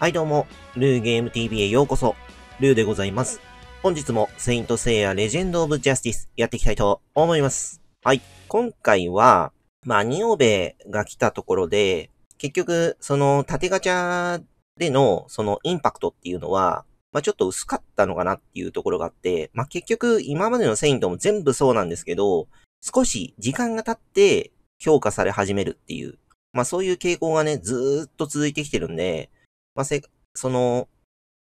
はいどうも、ルーゲーム TV へようこそ、ルーでございます。本日も、セイントセイヤレジェンドオブジャスティスやっていきたいと思います。はい、今回は、まあ、ニオベが来たところで、結局、その、縦ガチャでの、その、インパクトっていうのは、まあ、ちょっと薄かったのかなっていうところがあって、まあ、結局、今までのセイントも全部そうなんですけど、少し時間が経って強化され始めるっていう、まあ、そういう傾向がね、ずーっと続いてきてるんで、まあ、せ、その、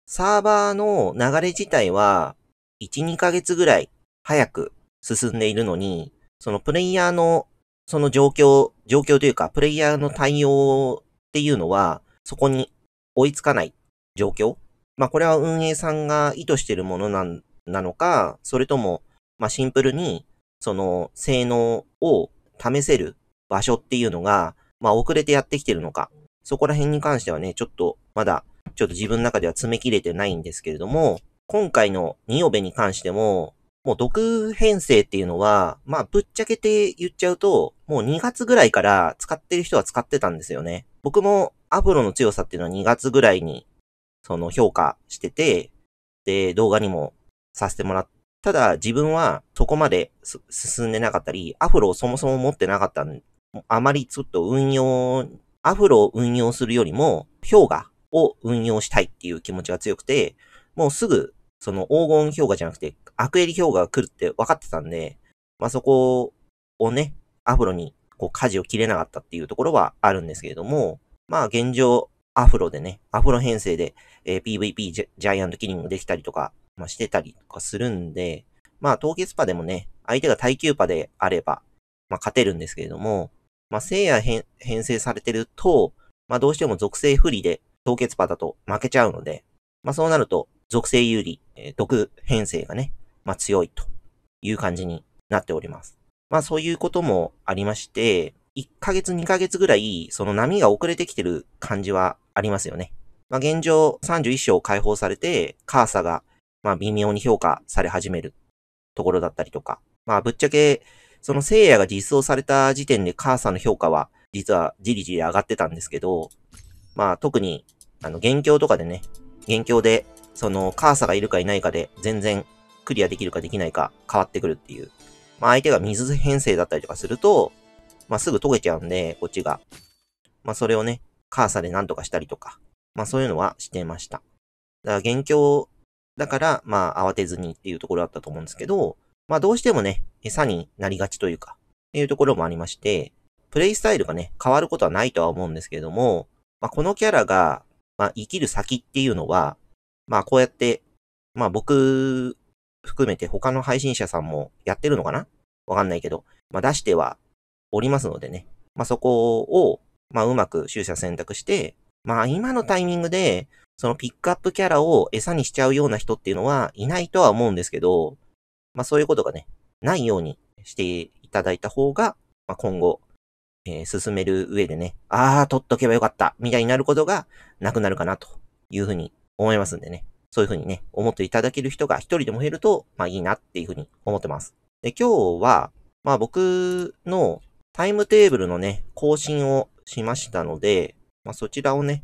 サーバーの流れ自体は、1、2ヶ月ぐらい早く進んでいるのに、そのプレイヤーの、その状況、状況というか、プレイヤーの対応っていうのは、そこに追いつかない状況まあ、これは運営さんが意図しているものななのか、それとも、まあ、シンプルに、その、性能を試せる場所っていうのが、まあ、遅れてやってきてるのか。そこら辺に関してはね、ちょっとまだ、ちょっと自分の中では詰め切れてないんですけれども、今回のニオベに関しても、もう毒編成っていうのは、まあぶっちゃけて言っちゃうと、もう2月ぐらいから使ってる人は使ってたんですよね。僕もアフロの強さっていうのは2月ぐらいに、その評価してて、で、動画にもさせてもらった。だ自分はそこまで進んでなかったり、アフロをそもそも持ってなかったんあまりちょっと運用アフロを運用するよりも、氷河を運用したいっていう気持ちが強くて、もうすぐ、その黄金氷河じゃなくて、アクエリ氷河が来るって分かってたんで、まあ、そこをね、アフロに、こう、舵を切れなかったっていうところはあるんですけれども、まあ、現状、アフロでね、アフロ編成で、えー、PVP ジャイアントキリングできたりとか、まあ、してたりとかするんで、まあ、凍結パでもね、相手が耐久パであれば、まあ、勝てるんですけれども、まあ、聖夜編成されてると、まあ、どうしても属性不利で、凍結パだと負けちゃうので、まあ、そうなると、属性有利、えー、毒編成がね、まあ、強いという感じになっております。まあ、そういうこともありまして、1ヶ月2ヶ月ぐらい、その波が遅れてきてる感じはありますよね。まあ、現状31章解放されて、カーサが、まあ、微妙に評価され始めるところだったりとか、まあ、ぶっちゃけ、その聖夜が実装された時点で母さんの評価は、実はじりじり上がってたんですけど、まあ特に、あの、元凶とかでね、元凶で、その、母さんがいるかいないかで、全然クリアできるかできないか変わってくるっていう。まあ相手が水編成だったりとかすると、まあすぐ溶けちゃうんで、こっちが。まあそれをね、カーサで何とかしたりとか、まあそういうのはしてました。だから元凶だから、まあ慌てずにっていうところだったと思うんですけど、まあどうしてもね、餌になりがちというか、っていうところもありまして、プレイスタイルがね、変わることはないとは思うんですけれども、まあ、このキャラが、まあ、生きる先っていうのは、まあ、こうやって、まあ、僕含めて他の配信者さんもやってるのかなわかんないけど、まあ、出してはおりますのでね。まあ、そこを、まあ、うまく取捨選択して、まあ、今のタイミングで、そのピックアップキャラを餌にしちゃうような人っていうのはいないとは思うんですけど、まあ、そういうことがね、ないようにしていただいた方が、まあ、今後、えー、進める上でね、あー、取っとけばよかった、みたいになることがなくなるかなというふうに思いますんでね。そういうふうにね、思っていただける人が一人でも減ると、まあいいなっていうふうに思ってます。で、今日は、まあ僕のタイムテーブルのね、更新をしましたので、まあそちらをね、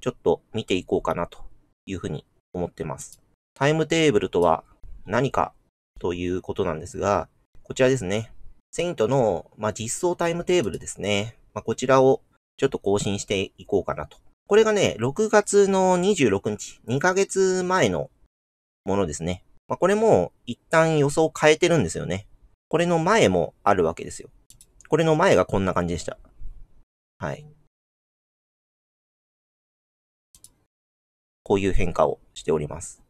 ちょっと見ていこうかなというふうに思ってます。タイムテーブルとは何かということなんですが、こちらですね。セイントの、まあ、実装タイムテーブルですね。まあ、こちらをちょっと更新していこうかなと。これがね、6月の26日、2ヶ月前のものですね。まあ、これも一旦予想を変えてるんですよね。これの前もあるわけですよ。これの前がこんな感じでした。はい。こういう変化をしております。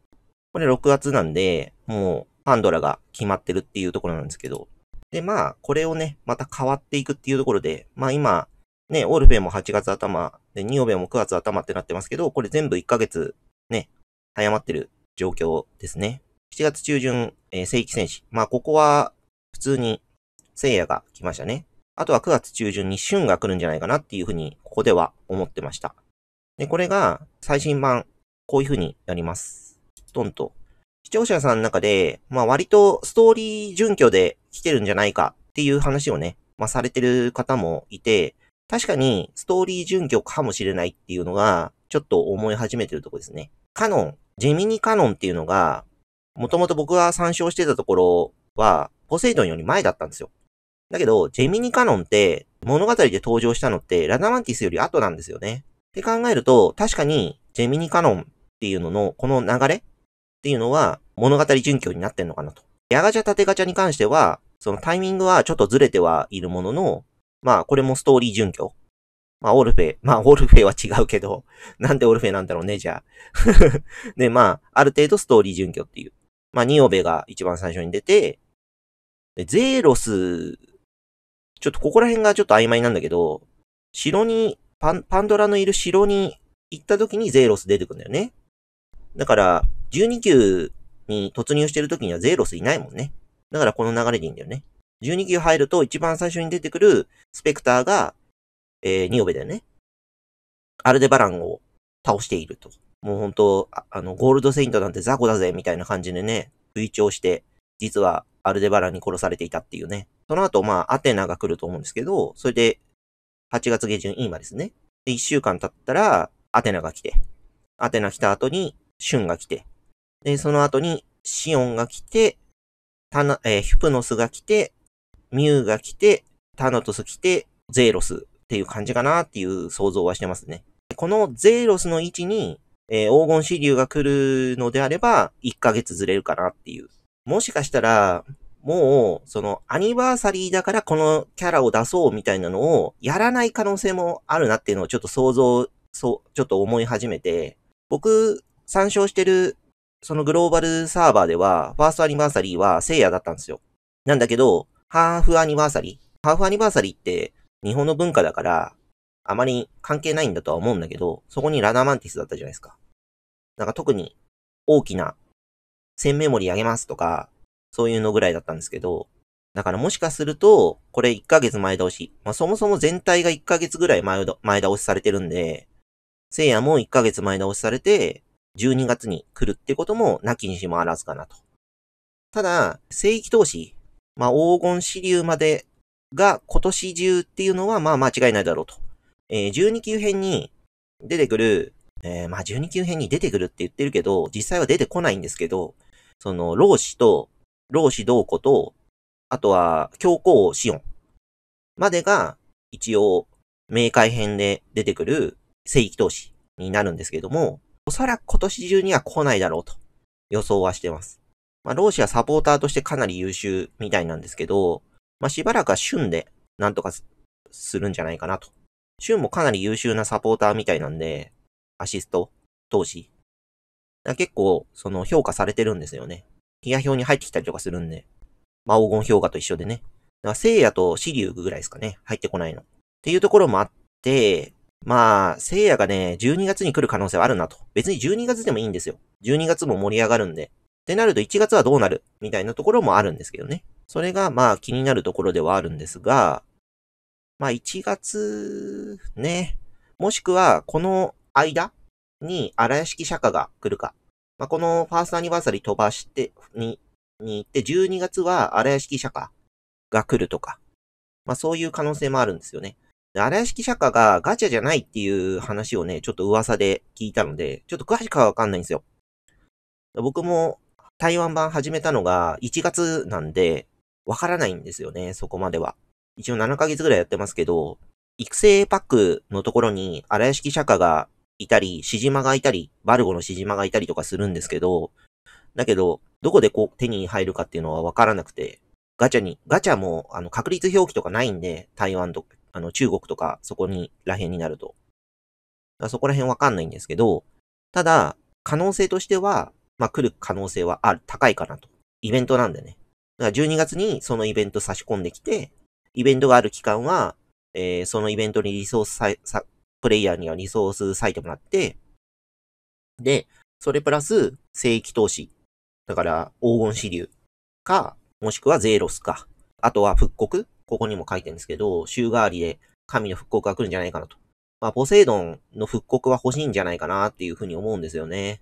これ6月なんで、もうパンドラが決まってるっていうところなんですけど。で、まあ、これをね、また変わっていくっていうところで、まあ今、ね、オルフェも8月頭、で、ニオベも9月頭ってなってますけど、これ全部1ヶ月、ね、早まってる状況ですね。7月中旬、えー、正規戦士。まあ、ここは、普通に、聖夜が来ましたね。あとは9月中旬に旬が来るんじゃないかなっていうふうに、ここでは思ってました。で、これが、最新版、こういうふうになります。トンと。視聴者さんの中で、まあ割とストーリー準拠で来てるんじゃないかっていう話をね、まあされてる方もいて、確かにストーリー準拠かもしれないっていうのが、ちょっと思い始めてるとこですね。カノン、ジェミニカノンっていうのが、もともと僕が参照してたところは、ポセイドンより前だったんですよ。だけど、ジェミニカノンって物語で登場したのってラダマンティスより後なんですよね。って考えると、確かにジェミニカノンっていうののこの流れっていうのは物語準拠になってんのかなと。ヤガチャ縦ガチャに関しては、そのタイミングはちょっとずれてはいるものの、まあこれもストーリー準拠。まあオルフェまあオルフェは違うけど、なんでオルフェなんだろうね、じゃあ。で、まあある程度ストーリー準拠っていう。まあニオベが一番最初に出て、ゼーロス、ちょっとここら辺がちょっと曖昧なんだけど、城に、パンパンドラのいる城に行った時にゼーロス出てくんだよね。だから、12級に突入してる時にはゼーロスいないもんね。だからこの流れでいいんだよね。12級入ると一番最初に出てくるスペクターが、えー、ニオベだよね。アルデバランを倒していると。もうほんと、あの、ゴールドセイントなんて雑魚だぜ、みたいな感じでね、吹聴して、実はアルデバランに殺されていたっていうね。その後、まあ、アテナが来ると思うんですけど、それで、8月下旬、今ですね。で、1週間経ったら、アテナが来て、アテナ来た後に、シュンが来て、で、その後にシオンが来て、タナ、えー、ヒュプノスが来て、ミュウが来て、タナトス来て、ゼーロスっていう感じかなっていう想像はしてますね。このゼーロスの位置に、えー、黄金支流が来るのであれば、1ヶ月ずれるかなっていう。もしかしたら、もう、その、アニバーサリーだからこのキャラを出そうみたいなのを、やらない可能性もあるなっていうのをちょっと想像、そう、ちょっと思い始めて、僕、参照してるそのグローバルサーバーでは、ファーストアニバーサリーは聖夜だったんですよ。なんだけど、ハーフアニバーサリーハーフアニバーサリーって日本の文化だから、あまり関係ないんだとは思うんだけど、そこにラダマンティスだったじゃないですか。なんか特に大きな1000メモリ上げますとか、そういうのぐらいだったんですけど、だからもしかすると、これ1ヶ月前倒し。まあ、そもそも全体が1ヶ月ぐらい前倒しされてるんで、せいも1ヶ月前倒しされて、12月に来るってこともなきにしもあらずかなと。ただ、正規投資、まあ、黄金支流までが今年中っていうのは、まあ、間違いないだろうと。えー、12級編に出てくる、えー、まあ、12級編に出てくるって言ってるけど、実際は出てこないんですけど、その、老子と、老子同子と、あとは、教皇シオンまでが、一応、明快編で出てくる正規投資になるんですけども、おそらく今年中には来ないだろうと予想はしてます。まあ、老子はサポーターとしてかなり優秀みたいなんですけど、まあ、しばらくは旬でなんとかするんじゃないかなと。旬もかなり優秀なサポーターみたいなんで、アシスト、投資。結構、その評価されてるんですよね。ヒア表に入ってきたりとかするんで。まあ、黄金評価と一緒でね。だから、聖夜とシリウグぐらいですかね。入ってこないの。っていうところもあって、まあ、聖夜がね、12月に来る可能性はあるなと。別に12月でもいいんですよ。12月も盛り上がるんで。ってなると1月はどうなるみたいなところもあるんですけどね。それがまあ気になるところではあるんですが、まあ1月ね、もしくはこの間に荒屋敷釈迦が来るか。まあこのファーストアニバーサリー飛ばして、に、に行って12月は荒屋敷釈迦が来るとか。まあそういう可能性もあるんですよね。荒屋敷釈迦がガチャじゃないっていう話をね、ちょっと噂で聞いたので、ちょっと詳しくはわかんないんですよ。僕も台湾版始めたのが1月なんで、わからないんですよね、そこまでは。一応7ヶ月ぐらいやってますけど、育成パックのところに荒屋敷釈迦がいたり、シジマがいたり、バルゴのシジマがいたりとかするんですけど、だけど、どこでこう手に入るかっていうのはわからなくて、ガチャに、ガチャもあの確率表記とかないんで、台湾とあの、中国とか、そこに、らへんになると。そこら辺わかんないんですけど、ただ、可能性としては、まあ、来る可能性はある、高いかなと。イベントなんでね。だから12月にそのイベント差し込んできて、イベントがある期間は、えー、そのイベントにリソースさ、プレイヤーにはリソース割いてもらって、で、それプラス、正規投資。だから、黄金支流か、もしくはゼーロスか。あとは復刻ここにも書いてるんですけど、週替わりで神の復刻が来るんじゃないかなと。まあ、ポセイドンの復刻は欲しいんじゃないかなっていうふうに思うんですよね。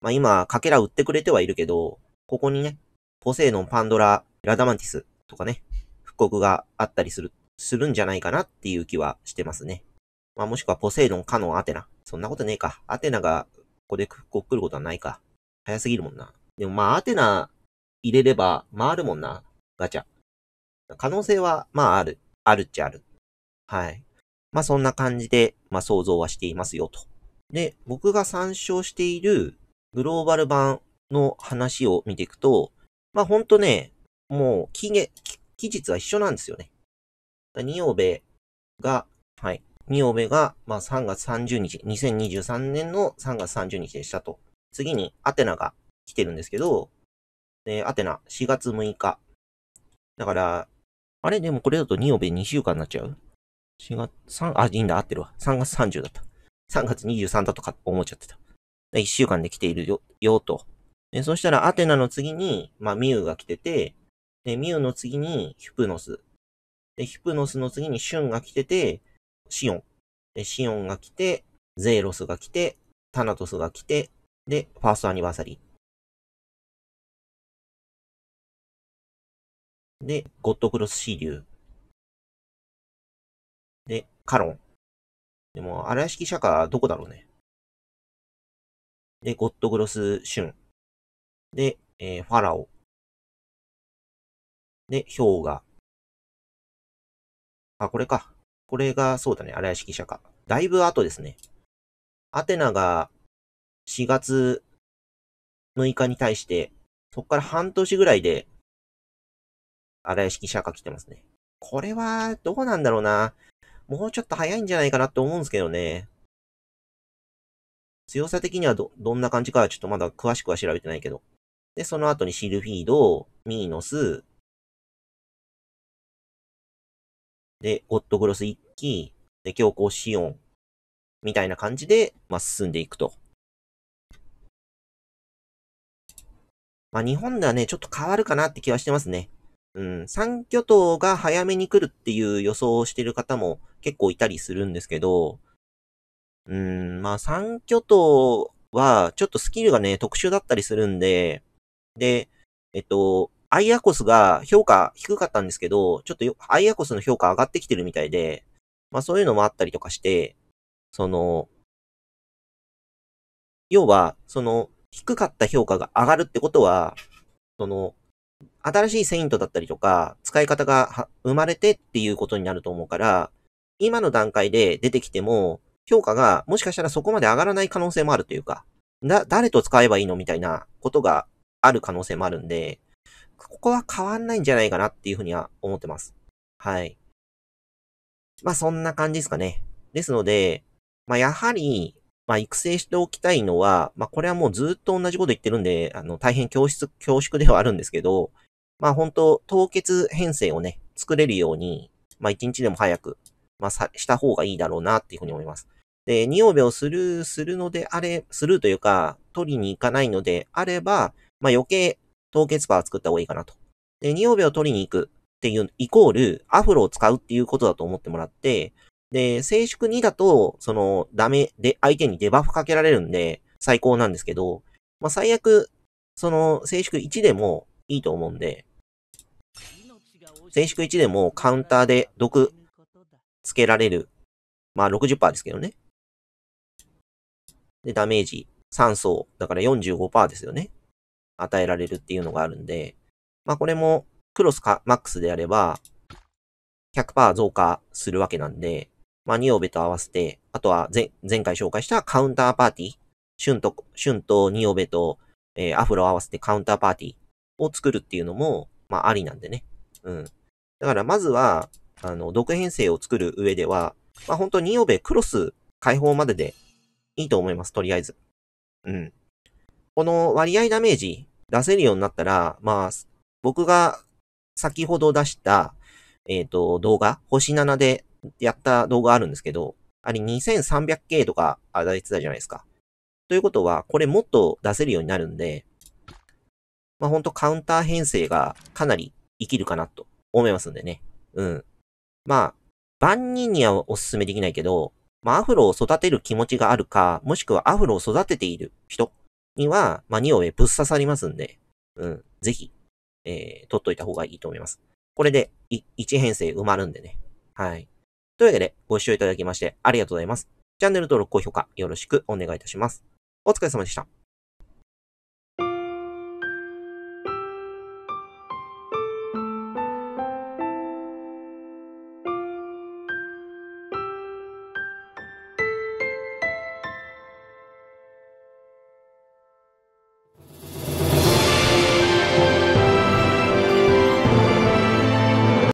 まあ、今、かけら売ってくれてはいるけど、ここにね、ポセイドン、パンドラ、ラダマンティスとかね、復刻があったりする、するんじゃないかなっていう気はしてますね。まあ、もしくはポセイドン、カノン、アテナ。そんなことねえか。アテナが、ここで復刻来ることはないか。早すぎるもんな。でもまあ、アテナ入れれば回るもんな。ガチャ。可能性は、まあある。あるっちゃある。はい。まあそんな感じで、まあ想像はしていますよと。で、僕が参照しているグローバル版の話を見ていくと、まあほんとね、もう期限、期日は一緒なんですよね。ニオベが、はい。ニオベが、まあ3月30日、2023年の3月30日でしたと。次にアテナが来てるんですけど、アテナ4月6日。だから、あれでもこれだと2オベ2週間になっちゃう ?4 月、3、あ、いいんだ、合ってるわ。3月30だった。3月23だとか思っちゃってた。1週間で来ているよ、よと。で、そしたら、アテナの次に、まあ、ミュウが来てて、で、ミュウの次に、ヒュプノス。で、ヒュプノスの次に、シュンが来てて、シオン。で、シオンが来て、ゼーロスが来て、タナトスが来て、で、ファーストアニバーサリー。で、ゴッドクロスシリュー。で、カロン。でも、荒屋敷釈迦どこだろうね。で、ゴッドグロス・シュン。で、えー、ファラオ。で、ヒョウガ。あ、これか。これが、そうだね、荒屋敷釈迦。だいぶ後ですね。アテナが4月6日に対して、そこから半年ぐらいで荒屋敷社会来てますね。これは、どうなんだろうな。もうちょっと早いんじゃないかなと思うんですけどね。強さ的にはど、どんな感じかはちょっとまだ詳しくは調べてないけど。で、その後にシルフィード、ミーノス、で、ゴッドグロス1期で、強行シオン、みたいな感じで、まあ、進んでいくと。まあ、日本ではね、ちょっと変わるかなって気はしてますね。うん、三巨頭が早めに来るっていう予想をしてる方も結構いたりするんですけど、うん、まあ三巨頭はちょっとスキルがね、特殊だったりするんで、で、えっと、アイアコスが評価低かったんですけど、ちょっとアイアコスの評価上がってきてるみたいで、まあそういうのもあったりとかして、その、要は、その、低かった評価が上がるってことは、その、新しいセイントだったりとか、使い方が生まれてっていうことになると思うから、今の段階で出てきても、評価がもしかしたらそこまで上がらない可能性もあるというか、だ、誰と使えばいいのみたいなことがある可能性もあるんで、ここは変わんないんじゃないかなっていうふうには思ってます。はい。まあそんな感じですかね。ですので、まあやはり、まあ、育成しておきたいのは、まあ、これはもうずっと同じこと言ってるんで、あの、大変恐縮、恐縮ではあるんですけど、まあ、本当凍結編成をね、作れるように、まあ、一日でも早く、まあ、さ、した方がいいだろうな、っていうふうに思います。で、2曜日をスルーするのであれ、スルーというか、取りに行かないのであれば、まあ、余計、凍結バー作った方がいいかなと。で、2曜日を取りに行くっていう、イコール、アフロを使うっていうことだと思ってもらって、で、静粛2だと、その、ダメで、相手にデバフかけられるんで、最高なんですけど、まあ、最悪、その、静粛1でもいいと思うんで、静粛1でもカウンターで毒つけられる。まあ60%ですけどね。で、ダメージ3層。だから45%ですよね。与えられるっていうのがあるんで。まあこれもクロスかマックスであれば100%増加するわけなんで、まあ、ニオベと合わせて、あとは前前回紹介したカウンターパーティー、シュンと、シュンとニオベと、えー、アフロ合わせてカウンターパーティーを作るっていうのも、まあ、ありなんでね。うん。だから、まずは、あの、毒編成を作る上では、まあ、本当ニオベクロス解放まででいいと思います、とりあえず。うん。この割合ダメージ出せるようになったら、まあ、僕が先ほど出した、えっ、ー、と、動画、星7でやった動画あるんですけど、あれ 2300K とかあ大ってたじゃないですか。ということは、これもっと出せるようになるんで、まあ、ほんとカウンター編成がかなり生きるかなと思いますんでね。うん。まあ、万人にはお勧めできないけど、まあ、アフロを育てる気持ちがあるか、もしくはアフロを育てている人には、まあ、2をぶっ刺さりますんで、うん、ぜひ、えー、取っといた方がいいと思います。これで、1編成埋まるんでね。はい。というわけで、ご視聴いただきましてありがとうございます。チャンネル登録、高評価よろしくお願いいたします。お疲れ様でした。